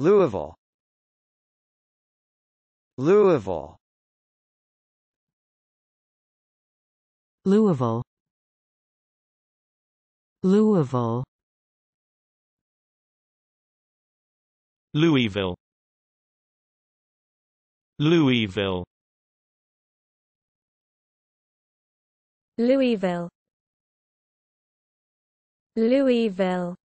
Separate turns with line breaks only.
Louisville Louisville Louisville Louisville Louisville Louisville Louisville Louisville